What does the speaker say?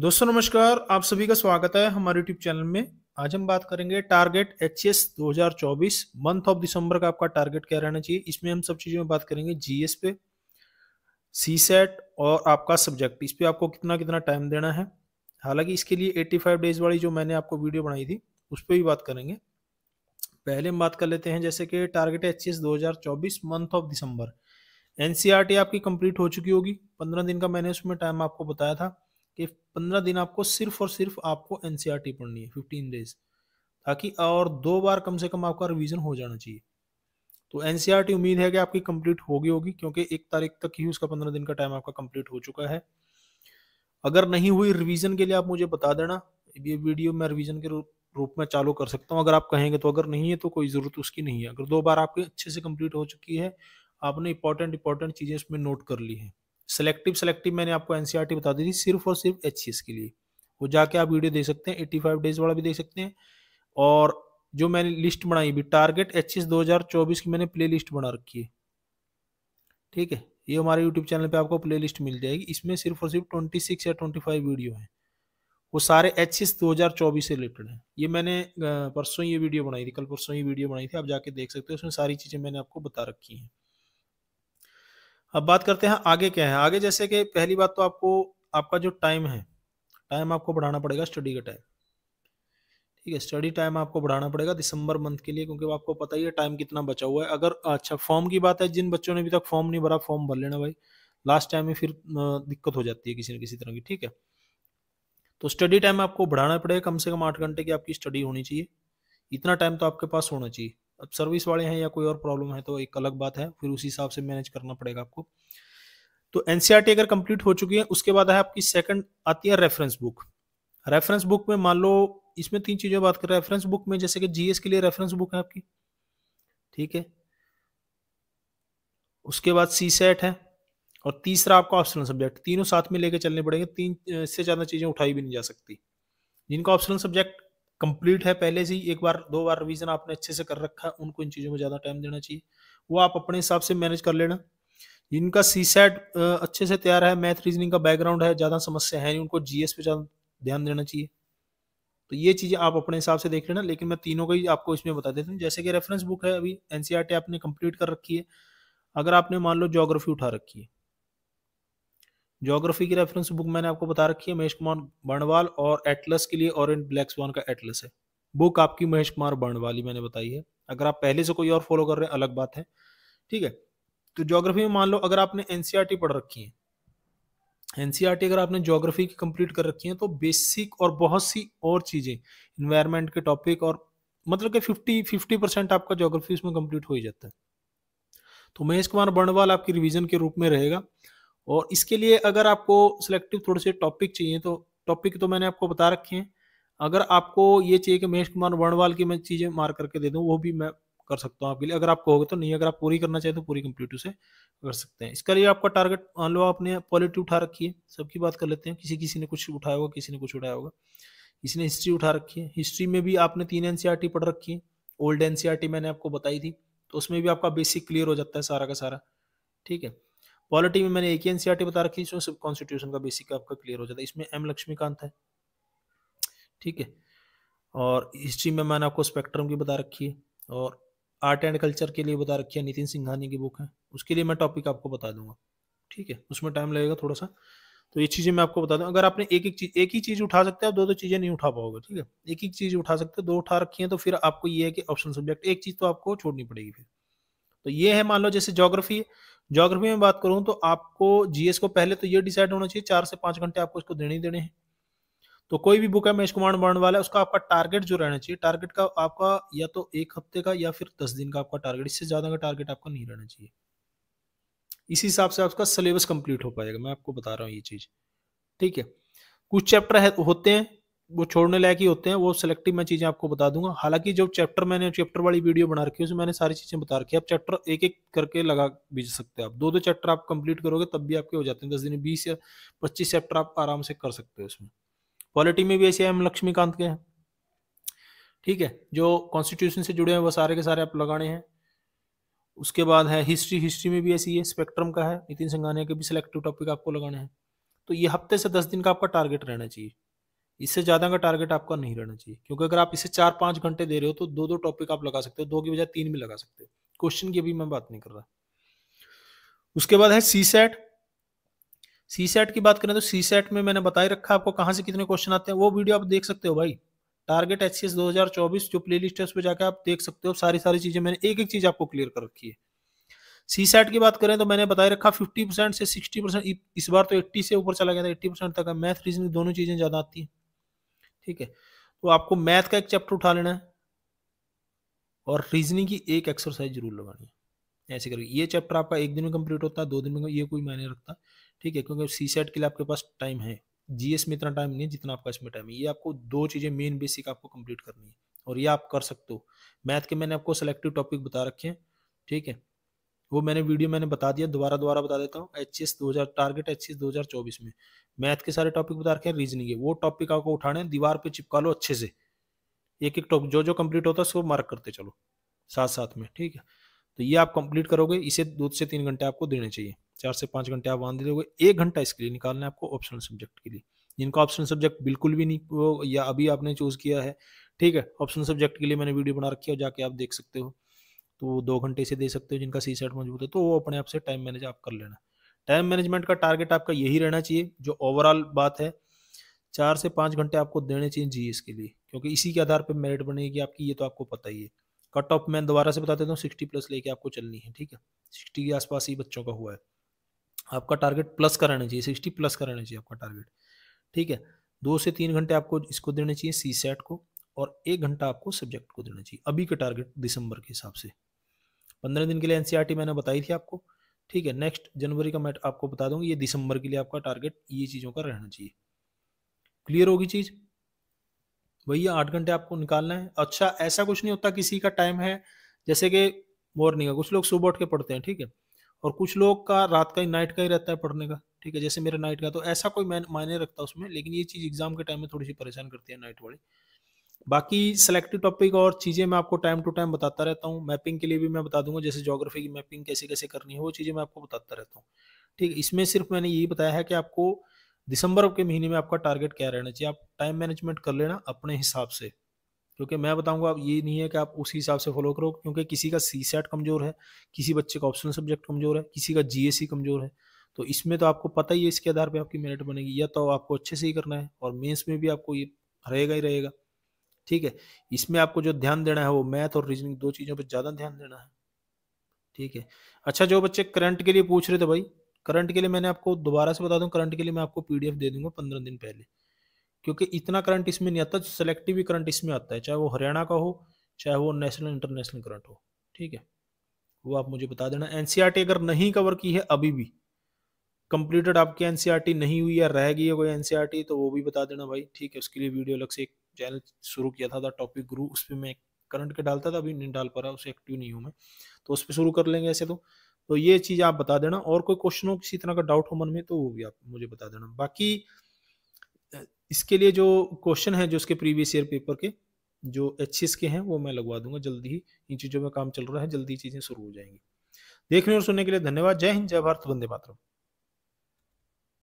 दोस्तों नमस्कार आप सभी का स्वागत है हमारे यूट्यूब चैनल में आज हम बात करेंगे टारगेट एच एस दो हजार चौबीस मंथ ऑफ दिसंबर का आपका टारगेट क्या रहना चाहिए इसमें हम सब चीज़ों में बात करेंगे जीएस पे सी सेट और आपका सब्जेक्ट इस पर आपको कितना कितना टाइम देना है हालांकि इसके लिए एट्टी फाइव डेज वाली जो मैंने आपको वीडियो बनाई थी उस पर भी बात करेंगे पहले हम बात कर लेते हैं जैसे कि टारगेट एच एस दो हजार चौबीस मंथ ऑफ दिसंबर एनसीआरटी आपकी कंप्लीट हो चुकी होगी पंद्रह दिन का मैंने उसमें टाइम आपको बताया था कि पंद्रह दिन आपको सिर्फ और सिर्फ आपको एनसीईआरटी e पढ़नी है फिफ्टीन डेज ताकि और दो बार कम से कम आपका रिविजन हो जाना चाहिए तो एनसीईआरटी e उम्मीद है कि आपकी कंप्लीट होगी होगी क्योंकि एक तारीख तक ही उसका पंद्रह दिन का टाइम आपका कंप्लीट हो चुका है अगर नहीं हुई रिवीजन के लिए आप मुझे बता देना ये वीडियो मैं रिवीजन के रूप में चालू कर सकता हूँ अगर आप कहेंगे तो अगर नहीं है तो कोई ज़रूरत उसकी नहीं है अगर दो बार आपकी अच्छे से कंप्लीट हो चुकी है आपने इंपॉर्टेंट इंपॉर्टेंट चीज़ें इसमें नोट कर ली है सेलेक्टिव सेलेक्टिव मैंने आपको एनसीआर e बता दी थी सिर्फ और सिर्फ एच के लिए वो जाके आप वीडियो देख सकते हैं फाइव डेज वाला भी देख सकते हैं और जो मैंने लिस्ट बनाई भी टारगेट हजार चौबीस की मैंने प्ले लिस्ट बना रखी है ठीक है ये हमारे यूट्यूब चैनल पे आपको प्ले लिस्ट मिल जाएगी इसमें सिर्फ और सिर्फ ट्वेंटी सिक्स या ट्वेंटी फाइव वीडियो हैं वो सारे एच एस दो हज़ार चौबीस से रिलेटेड हैं ये मैंने परसों ये वीडियो बनाई थी कल परसों ये वीडियो बनाई थी आप जाके देख सकते हो उसमें सारी चीज़ें मैंने आपको बता रखी हैं अब बात करते हैं आगे क्या है आगे जैसे कि पहली बात तो आपको आपका जो टाइम है टाइम आपको बढ़ाना पड़ेगा स्टडी का टाइम ठीक है स्टडी टाइम आपको बढ़ाना पड़ेगा दिसंबर मंथ के लिए क्योंकि आपको पता ही है टाइम कितना बचा हुआ है अगर अच्छा फॉर्म की बात है जिन बच्चों ने अभी तक फॉर्म नहीं भरा फॉर्म भर लेना भाई लास्ट टाइम में फिर दिक्कत हो जाती है किसी न किसी तरह की ठीक है तो स्टडी टाइम आपको बढ़ाना पड़ेगा कम से कम आठ घंटे की आपकी स्टडी होनी चाहिए इतना टाइम तो आपके पास होना चाहिए अब सर्विस वाले हैं या कोई और प्रॉब्लम है तो एक अलग बात है फिर उसी हिसाब से मैनेज करना पड़ेगा आपको तो एनसीआरटी e अगर कंप्लीट हो चुकी है उसके बाद है आपकी सेकंड आती है रेफरेंस बुक रेफरेंस बुक में मान लो इसमें तीन चीज़ें बात कर रहे हैं रेफरेंस बुक में जैसे कि जीएस के लिए रेफरेंस बुक है आपकी ठीक है उसके बाद सी सेट है और तीसरा आपका ऑप्शनल सब्जेक्ट तीनों साथ में लेके चलने पड़ेंगे तीन इससे ज़्यादा चीज़ें उठाई भी नहीं जा सकती जिनका ऑप्शनल सब्जेक्ट कंप्लीट है पहले से ही एक बार दो बार रिवीजन आपने अच्छे से कर रखा है उनको इन चीज़ों में ज़्यादा टाइम देना चाहिए वो आप अपने हिसाब से मैनेज कर लेना जिनका सी सेट अच्छे से तैयार है मैथ रीजनिंग का बैकग्राउंड है ज़्यादा समस्या है नहीं उनको जीएस पे ज़्यादा ध्यान देना चाहिए तो ये चीज़ें आप अपने हिसाब से देख लेना लेकिन मैं तीनों का ही आपको इसमें बता देता हूँ जैसे कि रेफरेंस बुक है अभी एनसीआर e आपने कंप्लीट कर रखी है अगर आपने मान लो जोग्राफी उठा रखी है ज्योग्राफी की रेफरेंस बुक मैंने आपको बता रखी है महेश कुमार बर्णवाल और एटलस के लिए ऑरेंज ब्लैक स्वान का एटलस है बुक आपकी महेश कुमार बर्णवाल ही मैंने बताई है अगर आप पहले से कोई और फॉलो कर रहे हैं अलग बात है ठीक है तो ज्योग्राफी में मान लो अगर आपने एनसीईआरटी e पढ़ रखी है एनसीईआरटी e अगर आपने ज्योग्राफी की कंप्लीट कर रखी है तो बेसिक और बहुत सी और चीज़ें इन्वायरमेंट के टॉपिक और मतलब के 50 50 परसेंट आपका ज्योग्राफी उसमें कंप्लीट हो ही जाता है तो महेश कुमार बर्णवाल आपकी रिवीजन के रूप में रहेगा और इसके लिए अगर आपको सिलेक्टिव थोड़े से टॉपिक चाहिए तो टॉपिक तो मैंने आपको बता रखे हैं अगर आपको ये चाहिए कि महेश कुमार वर्णवाल की मैं चीज़ें मार करके दे दूँ वो भी मैं कर सकता हूँ आपके लिए अगर आप कहोगे तो नहीं अगर आप पूरी करना चाहें तो पूरी कंप्लीट उसे कर सकते हैं इसका लिए आपका टारगेट मान लो आपने पॉलिटी उठा रखी है सबकी बात कर लेते हैं किसी किसी ने कुछ उठाया होगा किसी ने कुछ उठाया होगा किसी ने हिस्ट्री उठा रखी है हिस्ट्री में भी आपने तीन एन e पढ़ रखी है ओल्ड एन e मैंने आपको बताई थी तो उसमें भी आपका बेसिक क्लियर हो जाता है सारा का सारा ठीक है पॉलिटी में मैंने एक ही एनसीआर बता रखी इसमें सब कॉन्स्टिट्यूशन का बेसिक आपका क्लियर हो जाता है इसमें एम लक्ष्मीकांत है ठीक है और हिस्ट्री में मैंने आपको स्पेक्ट्रम की बता रखी है और आर्ट एंड कल्चर के लिए बता रखी है नितिन सिंघानी की बुक है उसके लिए मैं टॉपिक आपको बता दूंगा ठीक है उसमें टाइम लगेगा थोड़ा सा तो ये चीजें मैं आपको बता दूं अगर आपने एक एक चीज एक ही चीज उठा सकते हैं आप दो दो चीजें नहीं उठा पाओगे ठीक है एक एक चीज उठा सकते हैं दो उठा रखी है तो फिर आपको ये है कि ऑप्शन सब्जेक्ट एक चीज तो आपको छोड़नी पड़ेगी फिर तो ये है मान लो जैसे जोग्राफी है ज्योग्राफी में बात करूं तो आपको जीएस को पहले तो ये डिसाइड होना चाहिए चार से पांच घंटे आपको इसको देने ही देने हैं तो कोई भी बुक है महेश कुमार वर्ण वाला है उसका आपका टारगेट जो रहना चाहिए टारगेट का आपका या तो एक हफ्ते का या फिर दस दिन का आपका टारगेट इससे ज्यादा का टारगेट आपका नहीं रहना चाहिए इसी हिसाब से आपका सिलेबस कंप्लीट हो पाएगा मैं आपको बता रहा हूँ ये चीज ठीक है कुछ चैप्टर है, होते हैं वो छोड़ने लायक ही होते हैं वो सिलेक्टिव मैं चीज़ें आपको बता दूंगा हालांकि जो चैप्टर मैंने चैप्टर वाली वीडियो बना रखी है उसमें मैंने सारी चीज़ें बता रखी है आप चैप्टर एक एक करके लगा भेज सकते हैं आप दो दो चैप्टर आप कंप्लीट करोगे तब भी आपके हो जाते हैं दस दिन बीस या पच्चीस चैप्टर आप आराम से कर सकते हो उसमें पॉलिटी में भी ऐसे एम लक्ष्मीकांत के हैं ठीक है जो कॉन्स्टिट्यूशन से जुड़े हैं वो सारे के सारे आप लगाने हैं उसके बाद है हिस्ट्री हिस्ट्री में भी ऐसी है स्पेक्ट्रम का है नितिन सिंघानिया के भी सिलेक्टिव टॉपिक आपको लगाने हैं तो ये हफ्ते से दस दिन का आपका टारगेट रहना चाहिए इससे ज़्यादा का टारगेट आपका नहीं रहना चाहिए क्योंकि अगर आप इसे चार पांच घंटे दे रहे हो तो दो दो टॉपिक आप लगा सकते हो दो की बजाय तीन भी लगा सकते हो क्वेश्चन की अभी मैं बात नहीं कर रहा उसके बाद है सी सेट सी सेट की बात करें तो सी सेट में मैंने बताई रखा आपको कहां से कितने क्वेश्चन आते हैं वो वीडियो आप देख सकते हो भाई टारगेट एच सी एस दो हजार चौबीस जो प्ले लिस्ट है उस पर जाकर आप देख सकते हो सारी सारी चीजें मैंने एक एक चीज आपको क्लियर कर रखी है सी सेट की बात करें तो मैंने बताया रखा 50 परसेंट से 60 परसेंट इस बार तो 80 से ऊपर चला गया था 80 परसेंट तक मैथ रीजनिंग दोनों चीजें ज्यादा आती है ठीक है तो आपको मैथ का एक चैप्टर उठा लेना है और रीजनिंग की एक एक्सरसाइज जरूर लगानी है ऐसे करके ये चैप्टर आपका एक दिन में कंप्लीट होता है दो दिन में ये कोई मायने रखता ठीक है क्योंकि सी सेट के लिए आपके पास टाइम है जीएस में इतना टाइम नहीं है जितना आपका इसमें टाइम है ये आपको दो चीज़ें मेन बेसिक आपको कंप्लीट करनी है और ये आप कर सकते हो मैथ के मैंने आपको सेलेक्टिव टॉपिक बता रखे हैं ठीक है वो मैंने वीडियो मैंने बता दिया दोबारा दोबारा बता देता हूँ एच एस दो हज़ार टारगेट एच एस दो हज़ार चौबीस में मैथ के सारे टॉपिक बता रखे हैं रीजनिंग के वो टॉपिक आपको उठाने दीवार पे चिपका लो अच्छे से एक एक टॉपिक जो जो कंप्लीट होता है उसको मार्क करते चलो साथ साथ में ठीक है तो ये आप कंप्लीट करोगे इसे दो से तीन घंटे आपको देने चाहिए चार से पाँच घंटे आप बांध दे दोगे एक घंटा इसके लिए निकालना है आपको ऑप्शनल सब्जेक्ट के लिए जिनका ऑप्शनल सब्जेक्ट बिल्कुल भी नहीं हो या अभी आपने चूज़ किया है ठीक है ऑप्शनल सब्जेक्ट के लिए मैंने वीडियो बना रखी है जाके आप देख सकते हो तो दो घंटे से दे सकते हो जिनका सी सेट मौजूद है तो वो अपने आप से टाइम मैनेज आप कर लेना टाइम मैनेजमेंट का टारगेट आपका यही रहना चाहिए जो ओवरऑल बात है चार से पाँच घंटे आपको देने चाहिए जी के लिए क्योंकि इसी के आधार पर मेरिट बनेगी आपकी ये तो आपको पता ही है कट ऑफ मैं दोबारा से बता देता हूँ सिक्सटी प्लस लेके आपको चलनी है ठीक है सिक्सटी के आसपास ही बच्चों का हुआ है आपका टारगेट प्लस का रहना चाहिए सिक्सटी प्लस का रहना चाहिए आपका टारगेट ठीक है दो से तीन घंटे आपको इसको देने चाहिए सी सेट को और एक घंटा आपको सब्जेक्ट को देना चाहिए अभी के टारगेट दिसंबर के हिसाब से पंद्रह दिन के लिए एनसीईआरटी e मैंने बताई थी आपको ठीक है नेक्स्ट जनवरी का मैं आपको बता दूंगा ये दिसंबर के लिए आपका टारगेट ये चीज़ों का रहना चाहिए क्लियर होगी चीज़ भैया आठ घंटे आपको निकालना है अच्छा ऐसा कुछ नहीं होता किसी का टाइम है जैसे कि मॉर्निंग का कुछ लोग सुबह उठ के पढ़ते हैं ठीक है और कुछ लोग का रात का ही नाइट का ही रहता है पढ़ने का ठीक है जैसे मेरा नाइट का तो ऐसा कोई मायने रखता है उसमें लेकिन ये चीज़ एग्जाम के टाइम में थोड़ी सी परेशान करती है नाइट वाली बाकी सेलेक्टेड टॉपिक और चीज़ें मैं आपको टाइम टू टाइम बताता रहता हूँ मैपिंग के लिए भी मैं बता दूंगा जैसे जोग्राफी की मैपिंग कैसे कैसे करनी है वो चीज़ें मैं आपको बताता रहता हूँ ठीक है इसमें सिर्फ मैंने यही बताया है कि आपको दिसंबर के महीने में आपका टारगेट क्या रहना चाहिए आप टाइम मैनेजमेंट कर लेना अपने हिसाब से क्योंकि मैं बताऊंगा आप ये नहीं है कि आप उसी हिसाब से फॉलो करो क्योंकि किसी का सी सेट कमज़ोर है किसी बच्चे का ऑप्शनल सब्जेक्ट कमज़ोर है किसी का जीएससी कमज़ोर है तो इसमें तो आपको पता ही है इसके आधार पर आपकी मेरिट बनेगी या तो आपको अच्छे से ही करना है और मेन्स में भी आपको ये रहेगा ही रहेगा ठीक है इसमें आपको जो ध्यान देना है वो मैथ और रीजनिंग दो चीज़ों पर ज़्यादा ध्यान देना है ठीक है अच्छा जो बच्चे करंट के लिए पूछ रहे थे भाई करंट के लिए मैंने आपको दोबारा से बता दूं करंट के लिए मैं आपको पीडीएफ दे दूंगा पंद्रह दिन पहले क्योंकि इतना करंट इसमें नहीं आता सेलेक्टिव ही करंट इसमें आता है चाहे वो हरियाणा का हो चाहे वो नेशनल इंटरनेशनल करंट हो ठीक है वो आप मुझे बता देना एनसीआर e अगर नहीं कवर की है अभी भी कंप्लीटेड आपकी एनसीआर e नहीं हुई या रह गई है कोई एनसीआर e तो वो भी बता देना भाई ठीक है उसके लिए वीडियो अलग से एक चैनल शुरू किया था द टॉपिक गुरु उस पर मैं करंट के डालता था अभी नहीं डाल पा रहा उसे एक्टिव नहीं हूँ मैं तो उस पर शुरू कर लेंगे ऐसे तो तो ये चीज़ आप बता देना और कोई क्वेश्चन हो किसी तरह का डाउट हो मन में तो वो भी आप मुझे बता देना बाकी इसके लिए जो क्वेश्चन है जो उसके प्रीवियस ईयर पेपर के जो एच के हैं वो मैं लगवा दूंगा जल्दी ही इन चीज़ों में काम चल रहा है जल्दी चीज़ें शुरू हो जाएंगी देखने और सुनने के लिए धन्यवाद जय हिंद जय भारत वंदे मातरम